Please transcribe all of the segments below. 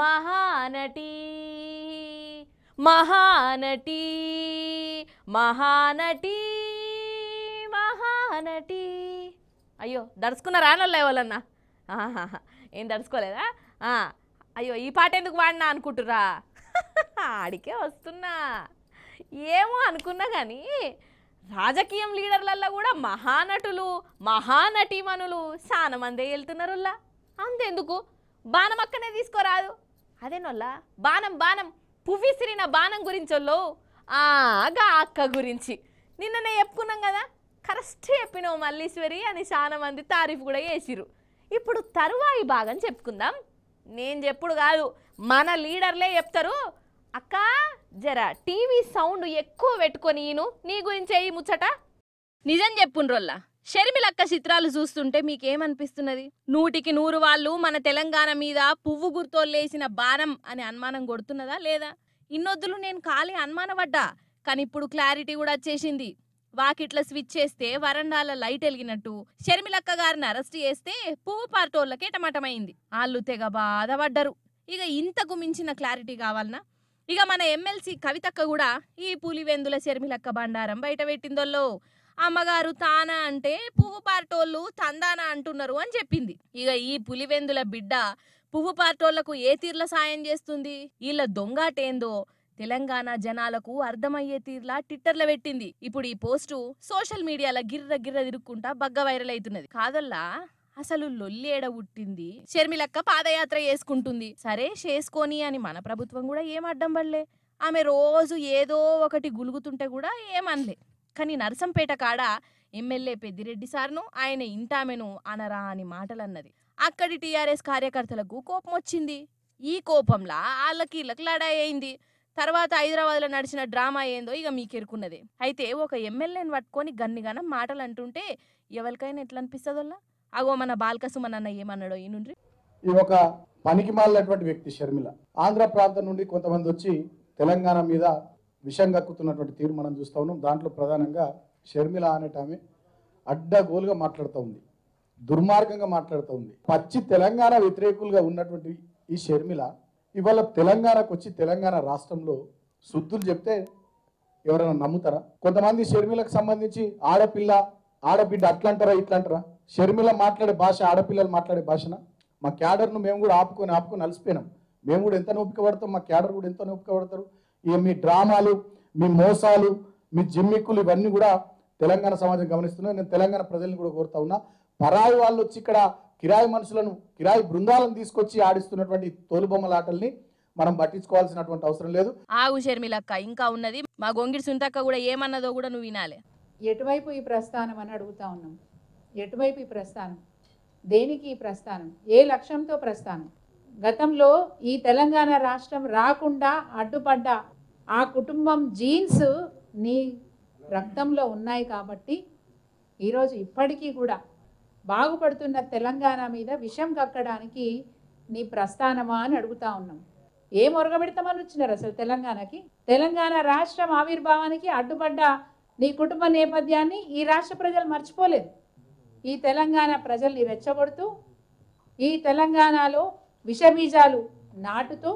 మహానటి మహానటి మహానటి మహానటి అయ్యో దడుచుకున్నారా అనలే వాళ్ళన్నా ఏం దడుచుకోలేదా అయ్యో ఈ పాట ఎందుకు వాడినా అనుకుంటురా ఆడికే వస్తున్నా ఏమో అనుకున్నా కానీ రాజకీయం లీడర్లల్లో కూడా మహానటులు మహానటీమణులు చాలామంది వెళ్తున్నారుల్లా వెళ్తున్నారులా అంతెందుకు బాణం అక్కనే తీసుకోరాదు అదేనోలా బాణం బాణం పువ్విసిరిన బాణం గురించోళ్ళు ఆగా అక్క గురించి నిన్ననే చెప్పుకున్నాం కదా కరెక్ట్ చెప్పినావు మల్లీశ్వరి అని చాలా మంది తారీఫ్ కూడా చేసిరు ఇప్పుడు తరువాయి భాగం చెప్పుకుందాం నేను చెప్పుడు కాదు మన లీడర్లే చెప్తారు అక్క జర టీవీ సౌండ్ ఎక్కువ పెట్టుకొని నీ గురించి ఏ ముచ్చట నిజం చెప్పుండ్రోల్లా షర్మిలక్క చిత్రాలు చూస్తుంటే మీకేమనిపిస్తున్నది నూటికి నూరు వాళ్ళు మన తెలంగాణ మీద పువ్వు గుర్తోలేసిన బాణం అని అనుమానం కొడుతున్నదా లేదా ఇన్నొద్దులు నేను ఖాళీ అనుమానపడ్డా కానీ ఇప్పుడు క్లారిటీ కూడా వచ్చేసింది వాకిట్ల స్విచ్ చేస్తే వరండాల లైట్ వెలిగినట్టు షర్మిలక్క గారిని అరెస్ట్ చేస్తే పువ్వు పార్టోళ్ళకే టమాటమైంది వాళ్ళు తెగ బాధపడ్డరు ఇక ఇంతకు మించిన క్లారిటీ కావాలనా ఇక మన ఎమ్మెల్సీ కవితక్క కూడా ఈ పులివెందుల షర్మిలక్క బండారం బయట పెట్టిందోళ్ళో అమ్మగారు తానా అంటే పువ్వు పార్టోళ్ళు తందానా అంటున్నారు అని చెప్పింది ఇక ఈ పులివెందుల బిడ్డ పువ్వు పార్టోళ్లకు ఏ తీర్ల సాయం చేస్తుంది వీళ్ళ దొంగటేందో తెలంగాణ జనాలకు అర్థమయ్యే తీర్లా ట్విట్టర్లో పెట్టింది ఇప్పుడు ఈ పోస్టు సోషల్ మీడియాలో గిర్ర గిర్ర తిరుక్కుంటా బగ్గ వైరల్ అవుతున్నది కాదల్లా అసలు లొల్లేడ ఉట్టింది పుట్టింది షర్మిలక్క పాదయాత్ర చేసుకుంటుంది సరే చేసుకొని అని మన ప్రభుత్వం కూడా ఏం అడ్డం పడలే ఆమె రోజు ఏదో ఒకటి గులుగుతుంటే కూడా ఏమనలే చక్కని నరసంపేట కాడ ఎమ్మెల్యే పెద్దిరెడ్డి సార్ను ఆయన ఇంటామెను అనరా అని మాటలన్నది అక్కడి టీఆర్ఎస్ కార్యకర్తలకు కోపం వచ్చింది ఈ కోపంలా వాళ్ళకి వీళ్ళకి లడాయి అయింది తర్వాత హైదరాబాద్లో నడిచిన డ్రామా ఏందో ఇక మీకెరుకున్నది అయితే ఒక ఎమ్మెల్యేని పట్టుకొని గన్నిగానం మాటలు అంటుంటే ఎవరికైనా ఎట్లా అనిపిస్తుందోలా అగో మన బాల్కసుమన్ అన్న ఏమన్నాడో ఈ నుండి ఈ ఒక పనికి మాలినటువంటి వ్యక్తి షర్మిల ఆంధ్ర ప్రాంతం నుండి కొంతమంది వచ్చి తెలంగాణ మీద విషం కక్కుతున్నటువంటి తీరు మనం చూస్తూ ఉన్నాం దాంట్లో ప్రధానంగా షర్మిల అనేట ఆమె అడ్డగోలుగా మాట్లాడుతూ ఉంది దుర్మార్గంగా మాట్లాడుతూ ఉంది పచ్చి తెలంగాణ వ్యతిరేకులుగా ఉన్నటువంటి ఈ షర్మిల ఇవాళ తెలంగాణకు వచ్చి తెలంగాణ రాష్ట్రంలో శుద్ధులు చెప్తే ఎవరైనా నమ్ముతారా కొంతమంది షర్మిలకు సంబంధించి ఆడపిల్ల ఆడబిడ్డ అట్లంటారా ఇట్లంటారా షర్మిల మాట్లాడే భాష ఆడపిల్లలు మాట్లాడే భాషన మా క్యాడర్ను మేము కూడా ఆపుకొని ఆపుకొని అలసిపోయినాం మేము కూడా ఎంత నొప్పిక పడతాం మా క్యాడర్ కూడా ఎంత నొప్పుకోబడతారు పడతారు ఇక మీ డ్రామాలు మీ మోసాలు మీ జిమ్మిక్కులు ఇవన్నీ కూడా తెలంగాణ సమాజం గమనిస్తున్నా నేను తెలంగాణ ప్రజల్ని కూడా కోరుతా ఉన్నా పరాయి వాళ్ళు వచ్చి ఇక్కడ కిరాయి మనుషులను కిరాయి బృందాలను తీసుకొచ్చి ఆడిస్తున్నటువంటి తోలుబొమ్మలాటల్ని మనం పట్టించుకోవాల్సినటువంటి అవసరం లేదు ఆగు షర్మిలక్క ఇంకా ఉన్నది మా గొంగిడి సుంతక్క కూడా ఏమన్నదో కూడా నువ్వు వినాలి ఎటువైపు ఈ ప్రస్థానం అని అడుగుతా ఉన్నాం ఎటువైపు ఈ ప్రస్థానం దేనికి ఈ ప్రస్థానం ఏ లక్ష్యంతో ప్రస్థానం గతంలో ఈ తెలంగాణ రాష్ట్రం రాకుండా అడ్డుపడ్డ ఆ కుటుంబం జీన్స్ నీ రక్తంలో ఉన్నాయి కాబట్టి ఈరోజు ఇప్పటికీ కూడా బాగుపడుతున్న తెలంగాణ మీద విషం కక్కడానికి నీ ప్రస్థానమా అని అడుగుతా ఉన్నాం ఏ మొరగబెడతామని వచ్చినారు అసలు తెలంగాణకి తెలంగాణ రాష్ట్రం ఆవిర్భావానికి అడ్డుపడ్డ నీ కుటుంబ నేపథ్యాన్ని ఈ రాష్ట్ర ప్రజలు మర్చిపోలేదు ఈ తెలంగాణ ప్రజల్ని రెచ్చగొడుతూ ఈ తెలంగాణలో విషబీజాలు నాటుతూ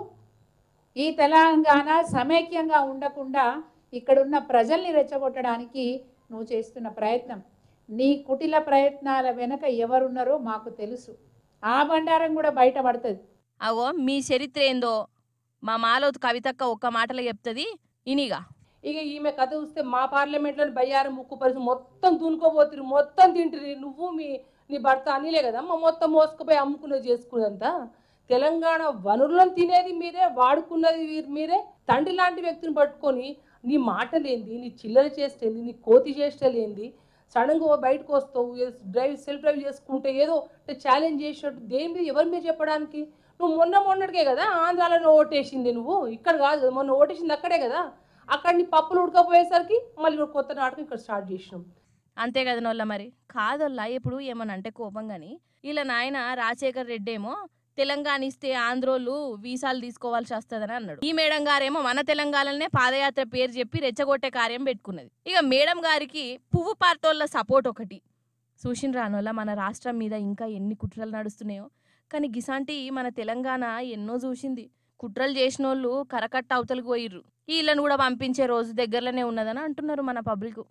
ఈ తెలంగాణ సమైక్యంగా ఉండకుండా ఇక్కడున్న ప్రజల్ని రెచ్చగొట్టడానికి నువ్వు చేస్తున్న ప్రయత్నం నీ కుటిల ప్రయత్నాల వెనక ఎవరున్నారో మాకు తెలుసు ఆ బండారం కూడా బయటపడుతుంది అగో మీ చరిత్ర ఏందో మా మాలో కవితక్క ఒక్క మాటలో చెప్తుంది ఇనిగా ఇక ఈమె కథ చూస్తే మా పార్లమెంట్లో బయ్యారం ముక్కు పరిస్థితి మొత్తం దున్నుకోపోతురు మొత్తం తింటురు నువ్వు మీ నీ భర్త అనిలే కదమ్మ మొత్తం మోసుకుపోయి అమ్ముకునే చేసుకున్నదంతా తెలంగాణ వనరులను తినేది మీరే వాడుకున్నది మీరే తండ్రి లాంటి వ్యక్తిని పట్టుకొని నీ మాటలేంది నీ చిల్లర చేస్తేంది నీ కోతి చేస్తలేంది సడన్గా బయటకు వస్తావు డ్రైవ్ సెల్ఫ్ డ్రైవ్ చేసుకుంటే ఏదో ఛాలెంజ్ చేసినట్టు దేని మీద ఎవరి మీద చెప్పడానికి నువ్వు మొన్న మొన్నటికే కదా ఆంధ్రాలో ఓటేసింది నువ్వు ఇక్కడ కాదు మొన్న ఓటేసింది అక్కడే కదా అక్కడ నీ పప్పులు ఉడకపోయేసరికి మళ్ళీ కొత్త నాటకం ఇక్కడ స్టార్ట్ చేసినాం అంతే కదా నోళ్ళ మరి కాదోళ్ళ ఇప్పుడు ఏమన్నా అంటే కోపం కానీ ఇలా నాయన రాజశేఖర్ రెడ్డి ఏమో తెలంగాణ ఇస్తే ఆంధ్రోళ్ళు వీసాలు తీసుకోవాల్సి వస్తుందని అన్నాడు ఈ మేడం గారేమో మన తెలంగాణనే పాదయాత్ర పేరు చెప్పి రెచ్చగొట్టే కార్యం పెట్టుకున్నది ఇక మేడం గారికి పువ్వు పార్తోళ్ళ సపోర్ట్ ఒకటి సూషన్ రానోళ్ళ మన రాష్ట్రం మీద ఇంకా ఎన్ని కుట్రలు నడుస్తున్నాయో కానీ గిసాంటి మన తెలంగాణ ఎన్నో చూసింది కుట్రలు చేసిన వాళ్ళు కరకట్ట అవతలకు పోయిర్రు వీళ్ళను కూడా పంపించే రోజు దగ్గరలోనే ఉన్నదని అంటున్నారు మన పబ్లిక్